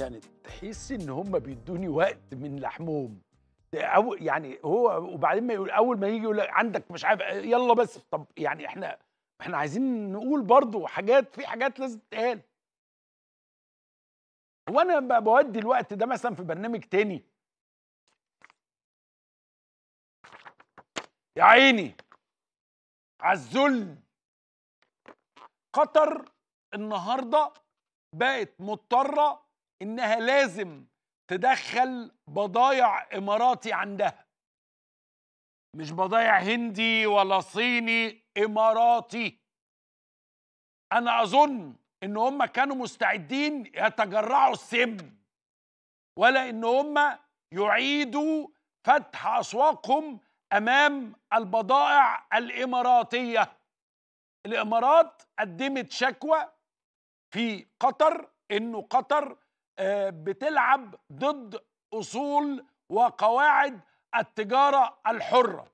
يعني تحس ان هم بيدوني وقت من لحمهم أو يعني هو وبعدين ما يقول اول ما يجي يقول عندك مش عارف يلا بس طب يعني احنا احنا عايزين نقول برضو حاجات في حاجات لازم تتقال وانا بودي الوقت ده مثلا في برنامج تاني يا عيني على الذل قطر النهارده بقت مضطره انها لازم تدخل بضايع اماراتي عندها مش بضايع هندي ولا صيني اماراتي انا اظن ان هم كانوا مستعدين يتجرعوا السم ولا ان هم يعيدوا فتح اسواقهم امام البضائع الاماراتيه الامارات قدمت شكوى في قطر انه قطر بتلعب ضد اصول وقواعد التجاره الحره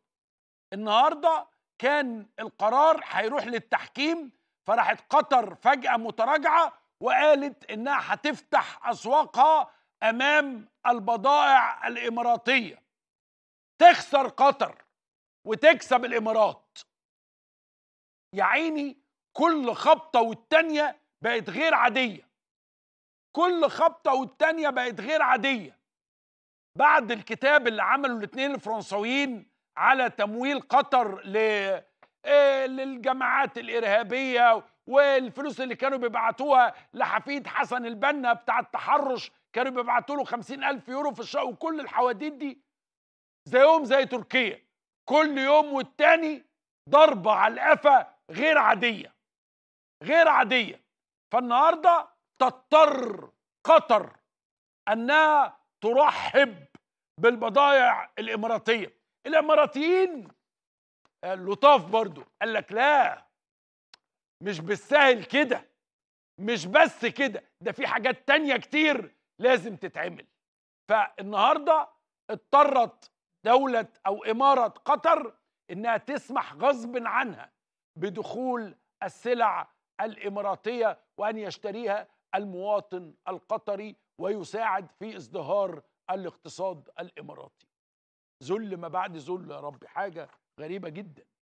النهارده كان القرار هيروح للتحكيم فراحت قطر فجاه متراجعه وقالت انها هتفتح اسواقها امام البضائع الاماراتيه تخسر قطر وتكسب الامارات يا عيني كل خبطه والتانيه بقت غير عاديه كل خبطه والتانيه بقت غير عاديه بعد الكتاب اللي عمله الاثنين الفرنسويين على تمويل قطر ل آه، للجماعات الارهابيه والفلوس اللي كانوا بيبعتوها لحفيد حسن البنا بتاع التحرش كانوا بيبعتوا له 50000 يورو في الشهر وكل الحواديت دي زيهم زي تركيا كل يوم والتاني ضربه على القفا غير عاديه غير عاديه فالنهارده تضطر قطر انها ترحب بالبضائع الاماراتيه الاماراتيين لطاف برضو قال لك لا مش بالسهل كده مش بس كده ده في حاجات تانية كتير لازم تتعمل فالنهارده اضطرت دولة أو إمارة قطر إنها تسمح غصب عنها بدخول السلع الإماراتية وأن يشتريها المواطن القطري ويساعد في ازدهار الاقتصاد الاماراتي ذل ما بعد ذل يا رب حاجه غريبه جدا